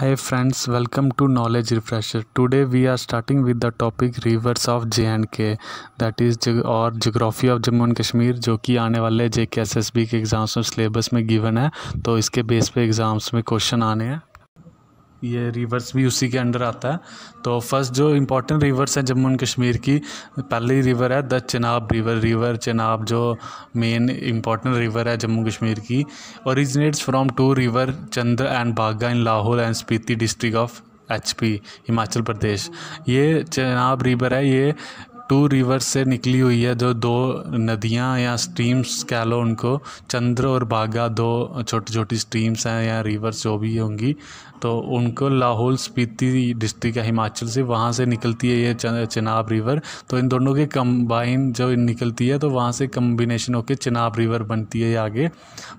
Hi friends welcome to knowledge refresher today we are starting with the topic rivers of J and K that is और geography of Jammu and Kashmir जो कि आने वाले J K S S B के exams में syllabus में given है तो इसके बेस पे एग्ज़ाम्स में क्वेश्चन आने हैं ये रिवर्स भी उसी के अंडर आता है तो फर्स्ट जो इम्पोर्टेंट रिवर्स हैं जम्मू एंड कश्मीर की पहली रिवर है the Chenab river river Chenab जो मेन इम्पोर्टेंट रिवर है जम्मू कश्मीर की originates from two river Chandra and Bhaga in Lahaul and Spiti district of H P Himachal Pradesh ये चनाब रिवर है ये टू रिवर्स से निकली हुई है जो दो नदियाँ या स्ट्रीम्स कह लो उनको चंद्र और बागा दो छोटी छोटी स्ट्रीम्स हैं या रिवर्स जो भी होंगी तो उनको लाहौल स्पीति डिस्ट्रिक्ट है हिमाचल से वहाँ से निकलती है ये चिनाब रिवर तो इन दोनों के कंबाइन जो निकलती है तो वहाँ से कम्बिनेशन होकर चिनाब रिवर बनती है आगे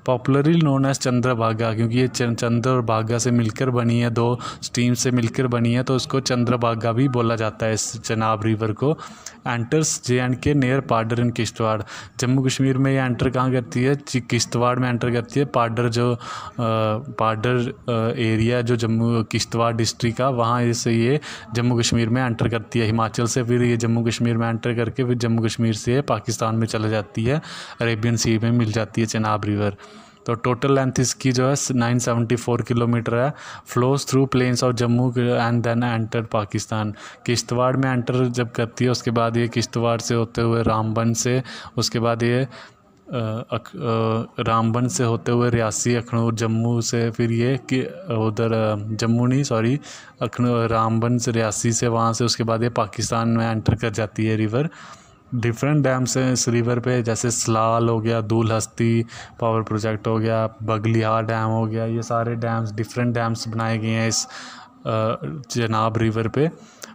पॉपुलरली नोन एज चंद्रभागा क्योंकि ये चंद्र और बागा से मिलकर बनी है दो स्ट्रीम से मिलकर बनी है तो उसको चंद्रभागा भी बोला जाता है इस चिनाब रिवर को enters J and K near Padar in Kishtwar Jammu Kashmir में ये एंटर कहाँ करती है किश्तवाड़ में एंटर करती है पाडर जो पाडर एरिया जो जम्मू किश्तवाड़ डिस्ट्रिक्ट का वहाँ से ये जम्मू कश्मीर में एंटर करती है हिमाचल से फिर ये जम्मू कश्मीर में एंटर करके फिर जम्मू कश्मीर से पाकिस्तान में चले जाती है अरेबियन सी में मिल जाती है चनाब रिवर तो टोटल लेंथ इसकी जो है 974 किलोमीटर है flows through plains of Jammu and then enter Pakistan Kishtwar में एंटर जब करती है उसके बाद ये किश्तवाड़ से होते हुए रामबन से उसके बाद ये रामबन से होते हुए रियासी अखनूर जम्मू से फिर ये कि उधर जम्मू नहीं सॉरी अखनूर रामबन से रियासी से वहाँ से उसके बाद ये पाकिस्तान में एंटर कर जाती है रिवर डिफरेंट डैम्स हैं इस रिवर पे जैसे सलाल हो गया दूल हस्ती पावर प्रोजेक्ट हो गया बगलिहार डैम हो गया ये सारे डैम्स डिफरेंट डैम्स बनाए गए हैं इस जनाब रिवर पे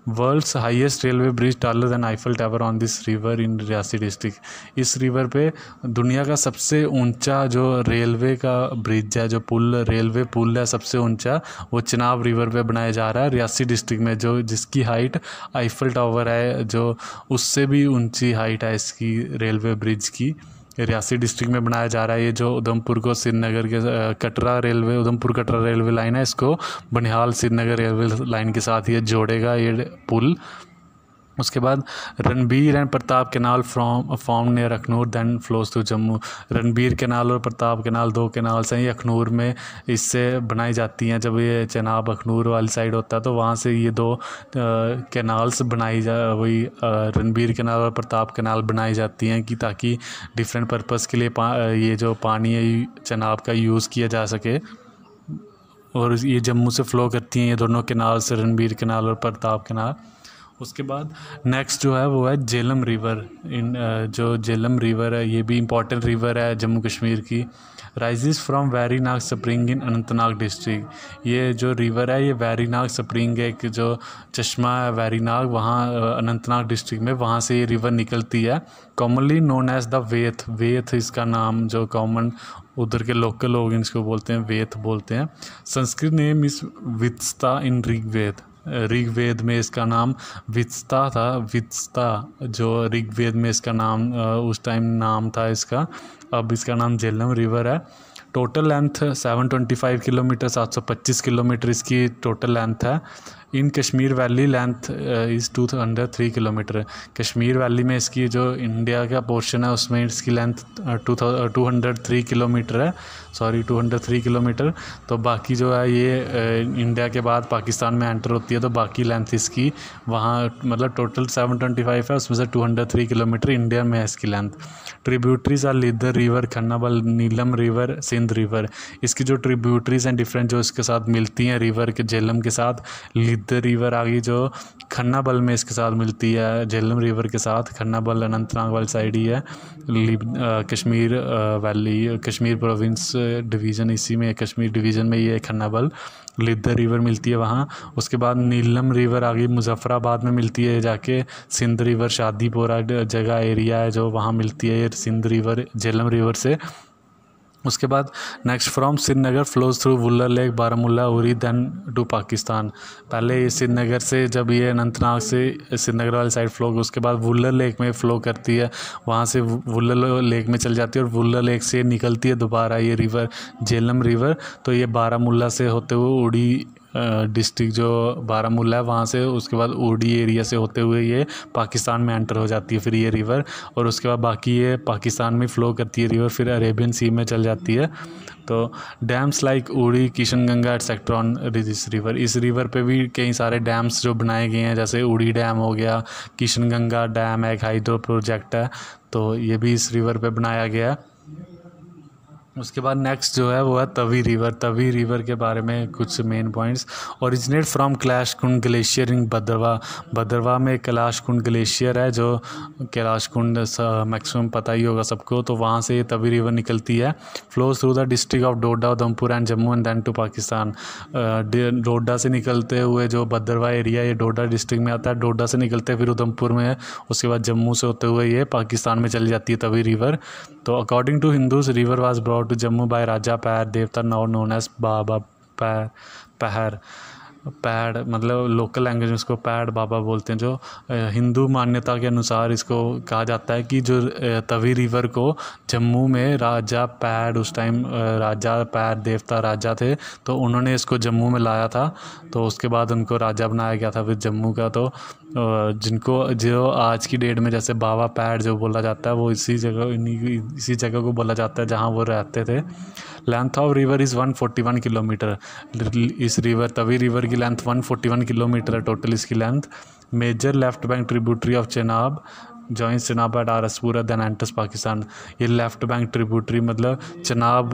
world's highest railway bridge taller than Eiffel tower on this river in Reasi district इस रिवर पे दुनिया का सबसे ऊंचा जो रेलवे का ब्रिज है जो पुल रेलवे पुल है सबसे ऊंचा वो चिनाब रिवर पे बनाया जा रहा है रियासी डिस्ट्रिक्ट में जो जिसकी हाइट आइफल टावर है जो उससे भी ऊंची हाइट है इसकी रेलवे ब्रिज की रियासी डिस्ट्रिक्ट में बनाया जा रहा है ये जो उधमपुर को श्रीनगर के Katra railway Udhampur Katra railway line है इसको बनिहाल श्रीनगर रेलवे लाइन के साथ ये जोड़ेगा ये पुल उसके बाद Ranbir and Pratap canal from form near Akhnoor then flows to Jammu Ranbir canal और प्रताप केनाल दो केनाल्स हैं ये अखनूर में इससे बनाई जाती हैं जब ये चनाब अखनूर वाली साइड होता है तो वहाँ से ये दो केनाल्स बनाई जा वही रणबीर केनाल और प्रताप केनाल बनाई जाती हैं कि ताकि डिफरेंट पर्पज़ के लिए ये जो पानी है चनाब का यूज़ किया जा सके और ये जम्मू से फ़्लो करती हैं ये दोनों केनाल से रणबीर केनाल और प्रताप केनाल उसके बाद नेक्स्ट जो है वो है झेलम रिवर इन जो झेलम रिवर है ये भी इम्पॉर्टेंट रिवर है जम्मू कश्मीर की rises from Verinag spring in Anantnag district ये जो रिवर है ये वैरीनाग नाग स्प्रिंग एक जो चश्मा है वैरी नाग वहाँ अनंतनाग uh, डिस्ट्रिक्ट में वहाँ से ये रिवर निकलती है commonly known as the Veth Veth इसका नाम जो कॉमन उधर के लोकल लोग इसको बोलते हैं वेथ बोलते हैं Sanskrit name is Vitasta in Rig Veda Rigveda में इसका नाम वित्सता था वित्सता जो ऋग्वेद में इसका नाम उस टाइम नाम था इसका अब इसका नाम झेलम रिवर है टोटल लेंथ 725 किलोमीटर 725 किलोमीटर इसकी टोटल लेंथ है in Kashmir valley length is two hundred three kilometre Kashmir valley में इसकी जो इंडिया का पोर्शन है उसमें इसकी length two two hundred three kilometre है sorry two hundred three kilometre तो बाकी जो है ये uh, इंडिया के बाद पाकिस्तान में एंटर होती है तो बाकी लेंथ इसकी वहाँ मतलब टोटल सेवन ट्वेंटी फाइव है उसमें से two hundred three kilometre India में है इसकी length tributaries are Lidder river Khannabal Neelum river Sindh river इसकी जो ट्रिब्यूटरीज हैं डिफरेंट जो इसके साथ मिलती हैं रिवर के झेलम के साथ सिद्ध रिवर आ गई जो खन्ना बल में इसके साथ मिलती है झेलम रिवर के साथ खन्ना बल अनंतनाग वाली साइड ही है Kashmir valley Kashmir province division इसी में कश्मीर डिवीज़न में ये है खन्नाबल लिदर रिवर मिलती है वहाँ उसके बाद नीलम रिवर आ गई मुजफ़्फराबाद में मिलती है जाके सिंध रिवर शादीपोरा जगह एरिया है जो वहाँ मिलती है सिंध रिवर झेलम रिवर से उसके बाद next from Srinagar flows through Wular lake Baramulla Uri then to Pakistan पहले ये श्रीनगर से जब ये अनंतनाग से श्रीनगर वाली साइड फ्लो उसके बाद वुल्ला लेक में फ़्लो करती है वहाँ से वुल्ला लेक में चल जाती है और वुल्ला लेक से निकलती है दोबारा ये रिवर झेलम रिवर तो ये बारामूला से होते हुए उड़ी डिस्ट्रिक्ट जो बारामूला है वहाँ से उसके बाद ओडी एरिया से होते हुए ये पाकिस्तान में एंटर हो जाती है फिर ये रिवर और उसके बाद बाकी ये पाकिस्तान में फ़्लो करती है रिवर फिर अरेबियन सी में चल जाती है तो dams like Uri Kishan Ganga on रिजिस रिवर इस रिवर पर भी कई सारे डैम्स जो बनाए गए हैं जैसे उड़ी डैम हो गया किशनगंगा डैम एक हाइड्रो प्रोजेक्ट है तो ये भी इस रिवर पर बनाया गया है उसके बाद नेक्स्ट जो है वो है तवी रिवर तवी रिवर के बारे में कुछ main points originate from Kailash Kund glacier in Bhadarwah Bhadarwah में कैलाश कुंड ग्लेशियर है जो कैलाश कुंड मैक्सिमम पता ही होगा सबको तो वहाँ से ये तवी रिवर निकलती है flows through the district of Doda Udhampur and Jammu and then to Pakistan Doda से निकलते हुए जो भद्रवा एरिया ये डोडा डिस्ट्रिक्ट में आता है डोडा से निकलते फिर उधमपुर में उसके बाद जम्मू से होते हुए ये पाकिस्तान में चली जाती है तवी रिवर तो according to Hindus river was brought to Jammu by Raja Pair, Devtar now known as Baba Pair. पैड मतलब लोकल लैंग्वेज में इसको पैड बाबा बोलते हैं जो हिंदू मान्यता के अनुसार इसको कहा जाता है कि जो तवी रिवर को जम्मू में राजा पैड उस टाइम राजा पैड देवता राजा थे तो उन्होंने इसको जम्मू में लाया था तो उसके बाद उनको राजा बनाया गया था फिर जम्मू का तो जिनको जो आज की डेट में जैसे बाबा पैड जो बोला जाता है वो इसी जगह इसी जगह को बोला जाता है जहाँ वो रहते थे length of river is 141 kilometre इस रिवर तवी रिवर की लेंथ 141 किलोमीटर है टोटल इसकी length major left bank tributary of Chenab at R S Araspura then enters Pakistan ये लेफ्ट बैंक ट्रिब्यूटरी मतलब चनाब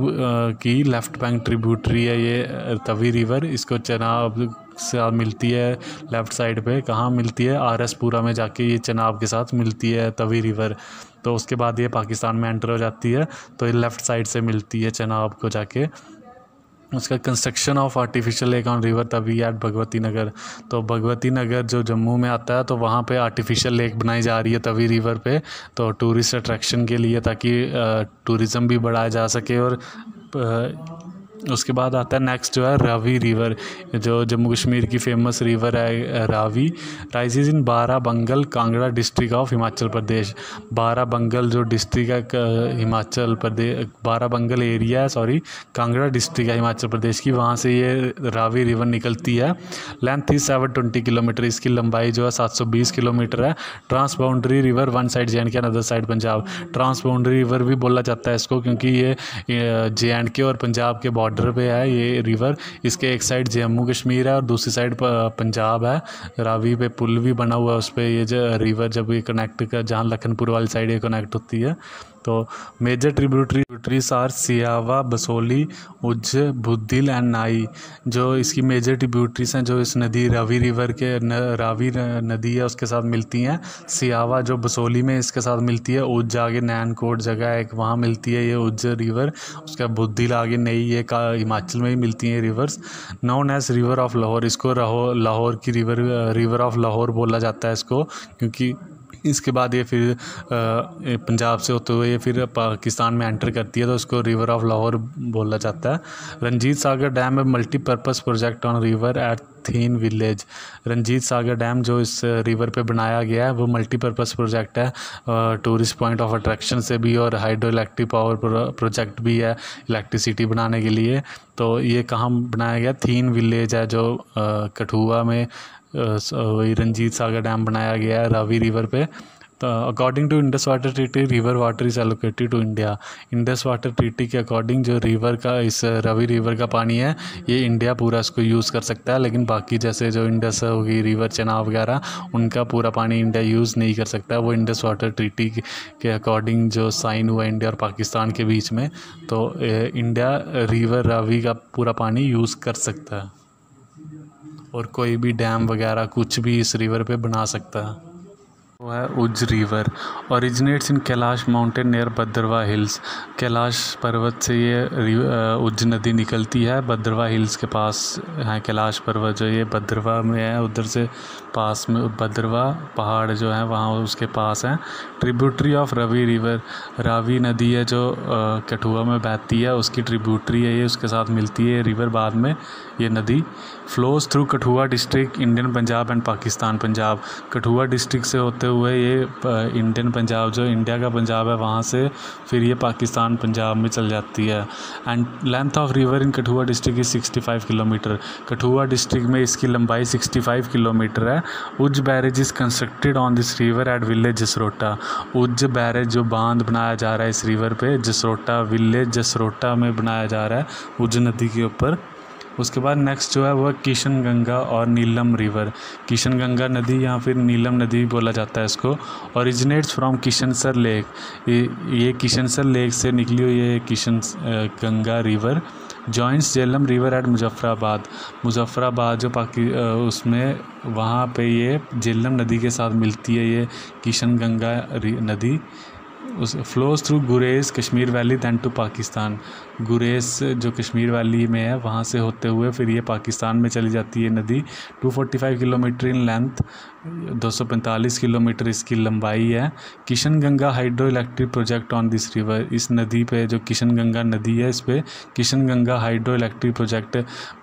की लेफ्ट बैंक ट्रिब्यूटरी है ये तवी रिवर इसको चनाब से मिलती है लेफ़्ट साइड पे कहाँ मिलती है आर एस पूरा में जाके ये चनाब के साथ मिलती है तवी रिवर तो उसके बाद ये पाकिस्तान में एंटर हो जाती है तो ये लेफ़्ट साइड से मिलती है चनाब को जाके उसका construction of artificial lake on river तभी एट भगवती नगर तो भगवती नगर जो जम्मू में आता है तो वहाँ पे आर्टिफिशियल लेक बनाई जा रही है तवी रिवर पे तो टूरिस्ट अट्रैक्शन के लिए ताकि टूरिज़्म भी बढ़ाया जा सके और उसके बाद आता है नेक्स्ट जो है रावी रिवर जो जम्मू कश्मीर की फेमस रिवर है Ravi rises in Bara Bangal Kangra district of Himachal Pradesh Bara Bangal जो डिस्ट्रिक्ट है हिमाचल प्रदेश बारा बंगल एरिया है सॉरी कांगड़ा डिस्ट्रिक्ट है हिमाचल प्रदेश की वहाँ से ये रावी रिवर निकलती है length is seven twenty kilometre इसकी लंबाई जो है सात सौ बीस किलोमीटर है trans boundary river one side J and K other side Punjab trans boundary river भी बोला जाता है इसको क्योंकि ये जे एंड के और पंजाब के बॉर्डर बॉर्डर पे है ये रिवर इसके एक साइड जम्मू कश्मीर है और दूसरी साइड पंजाब है रावी पे पुल भी बना हुआ है उस पर ये जो रिवर जब ये कनेक्ट कर जहाँ लखनपुर वाली साइड ये कनेक्ट होती है तो major tributary tributaries are Siawa Basohli Ujh Budhil and Nai जो इसकी मेजर ट्रिब्यूटरीज हैं जो इस नदी रावी रिवर के न, रावी नदी है उसके साथ मिलती हैं सियावा जो बसोली में इसके साथ मिलती है उज्ज आगे नैनकोट जगह है एक वहाँ मिलती है ये उज्ज रिवर उसके बाद बुद्दिल आगे नई ये का हिमाचल में ही मिलती हैं rivers known as river of Lahore इसको लाहौर की रिवर रिवर ऑफ लाहौर बोला जाता है इसको क्योंकि इसके बाद ये फिर पंजाब से होते हुए ये फिर पाकिस्तान में एंटर करती है तो उसको रिवर ऑफ लाहौर बोला जाता है Ranjit Sagar dam multipurpose project on river at Thein village Ranjit Sagar dam जो इस रिवर uh, पे बनाया गया है वो मल्टीपर्पज़ प्रोजेक्ट है टूरिस्ट पॉइंट ऑफ अट्रैक्शन से भी और हाइड्रो इलेक्ट्रिक पावर प्रोजेक्ट भी है इलेक्ट्रिसिटी बनाने के लिए तो ये कहाँ बनाया गया थीन विलेज है जो uh, कठुआ में uh, वही रंजीत सागर डैम बनाया गया है रावी रिवर पे the, according to Indus water treaty river water is allocated to India Indus water treaty के अकॉर्डिंग जो रिवर का इस रवि रिवर का पानी है ये इंडिया पूरा इसको यूज़ कर सकता है लेकिन बाकी जैसे जो इंडस होगी रिवर चनाव वगैरह उनका पूरा पानी इंडिया यूज़ नहीं कर सकता वो इंडस वाटर ट्रीटी के अकॉर्डिंग जो साइन हुआ इंडिया और पाकिस्तान के बीच में तो इंडिया रिवर रवि का पूरा पानी यूज़ कर सकता है और कोई भी डैम वगैरह कुछ भी इस रिवर पे बना सकता है वो है Ujh river originates in Kailash mountain near Bhadarwah hills Kailash पर्वत से ये उज नदी निकलती है भद्रवा हिल्स के पास है कैलाश पर्वत जो ये भद्रवा में है उधर से पास में भद्रवा पहाड़ जो है वहाँ उसके पास है tributary of Ravi river Ravi नदी है जो कठुआ में बहती है उसकी ट्रिब्यूटरी है ये उसके साथ मिलती है रिवर बाद में ये नदी flows through Kathua district Indian Punjab and Pakistan Punjab Kathua district से होते हुए ये इंडियन पंजाब जो इंडिया का पंजाब है वहाँ से फिर ये पाकिस्तान पंजाब में चल जाती है and length of river in Kathua district is sixty five kilometre Kathua district में इसकी लंबाई सिक्सटी फाइव किलोमीटर है Ujh barrage is constructed on this river at village Jasrota Ujh barrage जो बांध बनाया जा रहा है इस रिवर पे जसरोटा विलेज जसरोटा में बनाया जा रहा है उज नदी के ऊपर उसके बाद नेक्स्ट जो है वह किशन गंगा और नीलम रिवर किशन गंगा नदी या फिर नीलम नदी भी बोला जाता है इसको originates from Kishansar lake ये किशन सर लेक से निकली हुई है Kishanganga river joints Jhelum river at Muzaffarabad Muzaffarabad जो पाकि उसमें वहाँ पे ये जेलम नदी के साथ मिलती है ये किशन गंगा नदी उस flows through Gurez Kashmir valley then to Pakistan Gurez जो कश्मीर वैली में है वहाँ से होते हुए फिर ये पाकिस्तान में चली जाती है नदी 245 किलोमीटर इन लेंथ 245 किलोमीटर इसकी लंबाई है Kishanganga hydroelectric project on this river इस नदी पे जो किशन गंगा नदी है इस पर Kishanganga hydroelectric project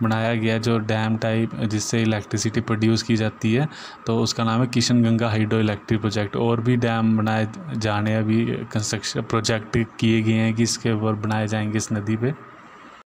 बनाया गया है जो डैम टाइप जिससे इलेक्ट्रिसिटी प्रोड्यूस की जाती है तो उसका नाम है Kishanganga hydroelectric project और भी डैम बनाए जाने अभी कंस्ट्रक्शन प्रोजेक्ट किए गए हैं कि इसके ऊपर बनाए जाएंगे इस नदी पर